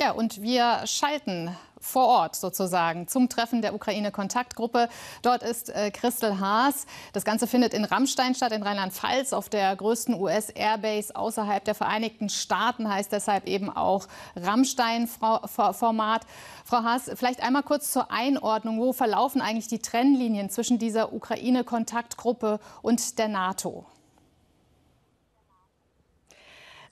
Ja, und wir schalten vor Ort sozusagen zum Treffen der Ukraine-Kontaktgruppe. Dort ist äh, Christel Haas. Das Ganze findet in Rammstein statt, in Rheinland-Pfalz, auf der größten US-Airbase außerhalb der Vereinigten Staaten, heißt deshalb eben auch Rammstein-Format. Frau Haas, vielleicht einmal kurz zur Einordnung. Wo verlaufen eigentlich die Trennlinien zwischen dieser Ukraine-Kontaktgruppe und der NATO?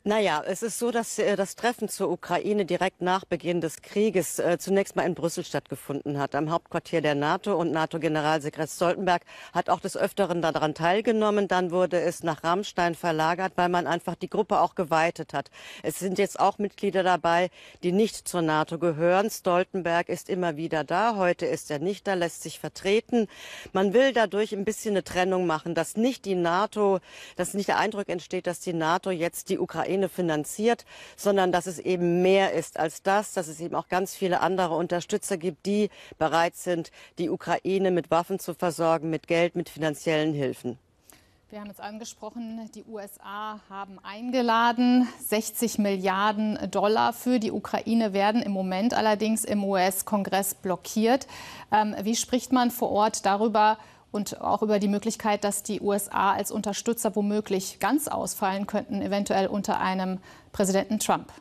Naja, es ist so, dass äh, das Treffen zur Ukraine direkt nach Beginn des Krieges äh, zunächst mal in Brüssel stattgefunden hat, am Hauptquartier der NATO. Und NATO-Generalsekretär Stoltenberg hat auch des Öfteren daran teilgenommen. Dann wurde es nach Rammstein verlagert, weil man einfach die Gruppe auch geweitet hat. Es sind jetzt auch Mitglieder dabei, die nicht zur NATO gehören. Stoltenberg ist immer wieder da. Heute ist er nicht da, lässt sich vertreten. Man will dadurch ein bisschen eine Trennung machen, dass nicht die NATO, dass nicht der Eindruck entsteht, dass die NATO jetzt die Ukraine Ukraine finanziert, sondern dass es eben mehr ist als das, dass es eben auch ganz viele andere Unterstützer gibt, die bereit sind, die Ukraine mit Waffen zu versorgen, mit Geld, mit finanziellen Hilfen. Wir haben es angesprochen, die USA haben eingeladen. 60 Milliarden Dollar für die Ukraine werden im Moment allerdings im US-Kongress blockiert. Ähm, wie spricht man vor Ort darüber, und auch über die Möglichkeit, dass die USA als Unterstützer womöglich ganz ausfallen könnten, eventuell unter einem Präsidenten Trump.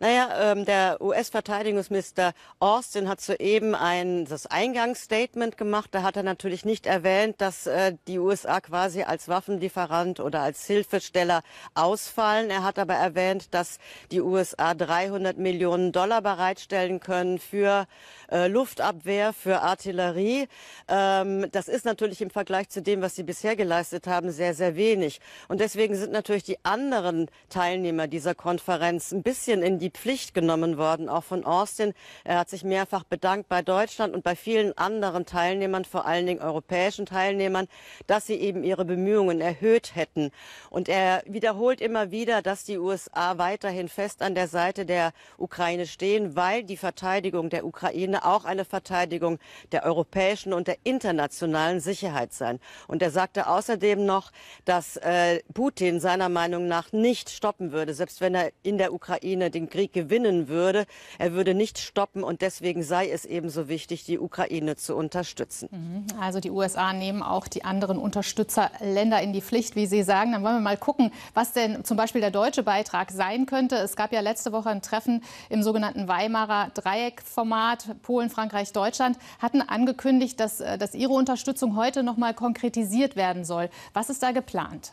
Naja, ähm, der US-Verteidigungsminister Austin hat soeben ein das Eingangsstatement gemacht. Da hat er natürlich nicht erwähnt, dass äh, die USA quasi als Waffenlieferant oder als Hilfesteller ausfallen. Er hat aber erwähnt, dass die USA 300 Millionen Dollar bereitstellen können für äh, Luftabwehr, für Artillerie. Ähm, das ist natürlich im Vergleich zu dem, was sie bisher geleistet haben, sehr, sehr wenig. Und deswegen sind natürlich die anderen Teilnehmer dieser Konferenz ein bisschen in die die Pflicht genommen worden, auch von Austin. Er hat sich mehrfach bedankt bei Deutschland und bei vielen anderen Teilnehmern, vor allen Dingen europäischen Teilnehmern, dass sie eben ihre Bemühungen erhöht hätten. Und er wiederholt immer wieder, dass die USA weiterhin fest an der Seite der Ukraine stehen, weil die Verteidigung der Ukraine auch eine Verteidigung der europäischen und der internationalen Sicherheit sein. Und er sagte außerdem noch, dass äh, Putin seiner Meinung nach nicht stoppen würde, selbst wenn er in der Ukraine den Krieg Krieg gewinnen würde, er würde nicht stoppen und deswegen sei es ebenso wichtig, die Ukraine zu unterstützen. Mhm. Also die USA nehmen auch die anderen Unterstützerländer in die Pflicht, wie Sie sagen. Dann wollen wir mal gucken, was denn zum Beispiel der deutsche Beitrag sein könnte. Es gab ja letzte Woche ein Treffen im sogenannten Weimarer Dreieckformat Polen, Frankreich, Deutschland, hatten angekündigt, dass, äh, dass ihre Unterstützung heute noch mal konkretisiert werden soll. Was ist da geplant?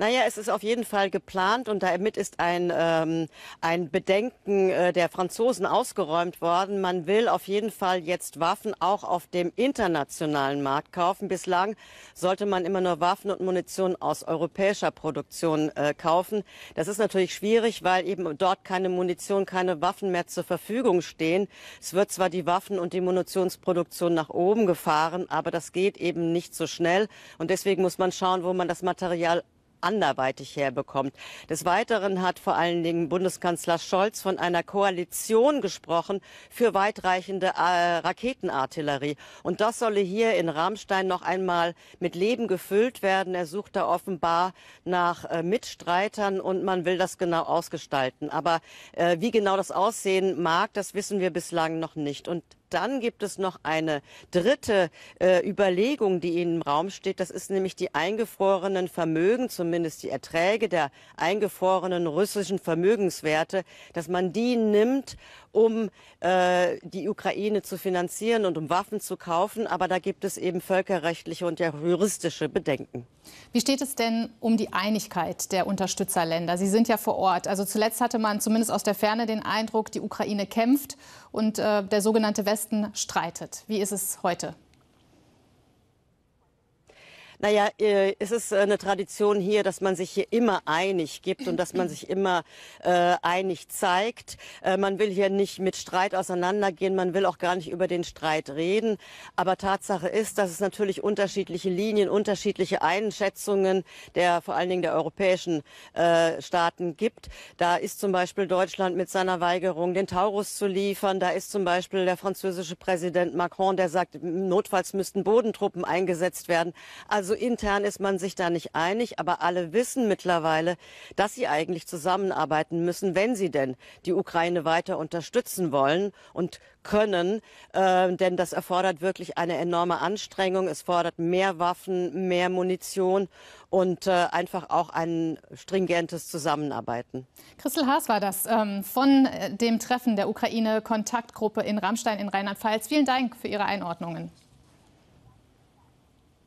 Naja, es ist auf jeden Fall geplant und damit ist ein, ähm, ein Bedenken äh, der Franzosen ausgeräumt worden. Man will auf jeden Fall jetzt Waffen auch auf dem internationalen Markt kaufen. Bislang sollte man immer nur Waffen und Munition aus europäischer Produktion äh, kaufen. Das ist natürlich schwierig, weil eben dort keine Munition, keine Waffen mehr zur Verfügung stehen. Es wird zwar die Waffen und die Munitionsproduktion nach oben gefahren, aber das geht eben nicht so schnell. Und deswegen muss man schauen, wo man das Material anderweitig herbekommt. Des Weiteren hat vor allen Dingen Bundeskanzler Scholz von einer Koalition gesprochen für weitreichende äh, Raketenartillerie. Und das solle hier in Ramstein noch einmal mit Leben gefüllt werden. Er sucht da offenbar nach äh, Mitstreitern und man will das genau ausgestalten. Aber äh, wie genau das aussehen mag, das wissen wir bislang noch nicht. Und dann gibt es noch eine dritte äh, Überlegung, die Ihnen im Raum steht. Das ist nämlich die eingefrorenen Vermögen, zumindest die Erträge der eingefrorenen russischen Vermögenswerte, dass man die nimmt, um äh, die Ukraine zu finanzieren und um Waffen zu kaufen. Aber da gibt es eben völkerrechtliche und ja juristische Bedenken. Wie steht es denn um die Einigkeit der Unterstützerländer? Sie sind ja vor Ort. Also zuletzt hatte man zumindest aus der Ferne den Eindruck, die Ukraine kämpft und äh, der sogenannte Westen streitet. Wie ist es heute? Naja, äh, es ist äh, eine Tradition hier, dass man sich hier immer einig gibt und dass man sich immer äh, einig zeigt. Äh, man will hier nicht mit Streit auseinandergehen, man will auch gar nicht über den Streit reden. Aber Tatsache ist, dass es natürlich unterschiedliche Linien, unterschiedliche Einschätzungen der vor allen Dingen der europäischen äh, Staaten gibt. Da ist zum Beispiel Deutschland mit seiner Weigerung, den Taurus zu liefern. Da ist zum Beispiel der französische Präsident Macron, der sagt, notfalls müssten Bodentruppen eingesetzt werden. Also also intern ist man sich da nicht einig, aber alle wissen mittlerweile, dass sie eigentlich zusammenarbeiten müssen, wenn sie denn die Ukraine weiter unterstützen wollen und können. Äh, denn das erfordert wirklich eine enorme Anstrengung. Es fordert mehr Waffen, mehr Munition und äh, einfach auch ein stringentes Zusammenarbeiten. Christel Haas war das ähm, von äh, dem Treffen der Ukraine-Kontaktgruppe in Rammstein in Rheinland-Pfalz. Vielen Dank für Ihre Einordnungen.